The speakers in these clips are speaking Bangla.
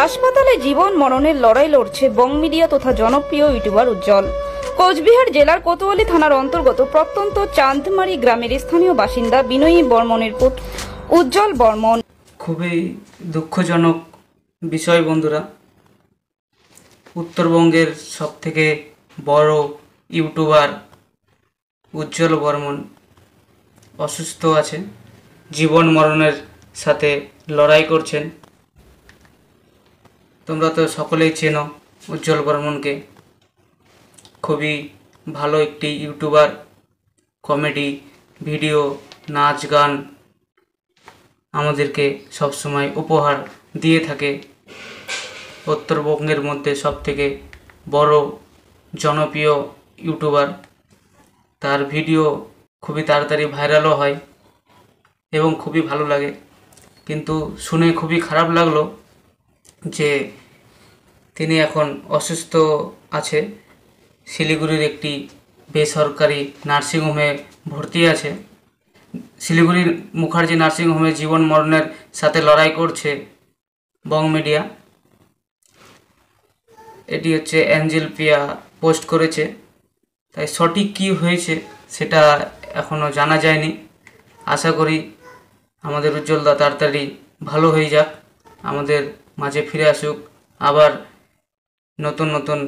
হাসপাতালে জীবন মরণের লড়াই লড়ছে বং মিডিয়া তথা জনপ্রিয় ইউটিউবার উজ্জ্বল কোচবিহার জেলার কোতোয়ালি থানার অন্তর্গত প্রত্যন্ত চাঁদমারি গ্রামের স্থানীয় বাসিন্দা বিনয়ী বর্মনের পুত্র উজ্জ্বল বর্মন খুবই দুঃখজনক বিষয় বন্ধুরা উত্তরবঙ্গের সবথেকে বড় ইউটিউবার উজ্জ্বল বর্মন অসুস্থ আছে জীবন মরণের সাথে লড়াই করছেন তোমরা তো সকলেই চেনো উজ্জ্বল বর্মনকে খুবই ভালো একটি ইউটিউবার কমেডি ভিডিও নাচ গান আমাদেরকে সবসময় উপহার দিয়ে থাকে উত্তরবঙ্গের মধ্যে সবথেকে বড় জনপ্রিয় ইউটিউবার তার ভিডিও খুবই তাড়াতাড়ি ভাইরালও হয় এবং খুবই ভালো লাগে কিন্তু শুনে খুবই খারাপ লাগলো যে তিনি এখন অসুস্থ আছে শিলিগুড়ির একটি বেসরকারি নার্সিংহোমে ভর্তি আছে শিলিগুড়ির মুখার্জি নার্সিংহোমে জীবন মরণের সাথে লড়াই করছে বং মিডিয়া এটি হচ্ছে অ্যাঞ্জেল পিয়া পোস্ট করেছে তাই সঠিক কি হয়েছে সেটা এখনও জানা যায়নি আশা করি আমাদের উজ্জ্বলদা তাড়াতাড়ি ভালো হয়ে যাক আমাদের মাঝে ফিরে আসুক আবার নতুন নতুন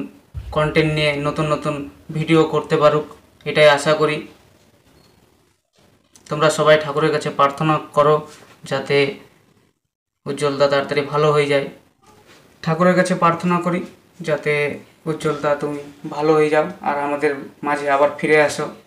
কন্টেন্ট নিয়ে নতুন নতুন ভিডিও করতে পারুক এটাই আশা করি তোমরা সবাই ঠাকুরের কাছে প্রার্থনা করো যাতে উজ্জ্বলদা তাড়াতাড়ি ভালো হয়ে যায় ঠাকুরের কাছে প্রার্থনা করি যাতে উজ্জ্বলদা তুমি ভালো হয়ে যাও আর আমাদের মাঝে আবার ফিরে আসো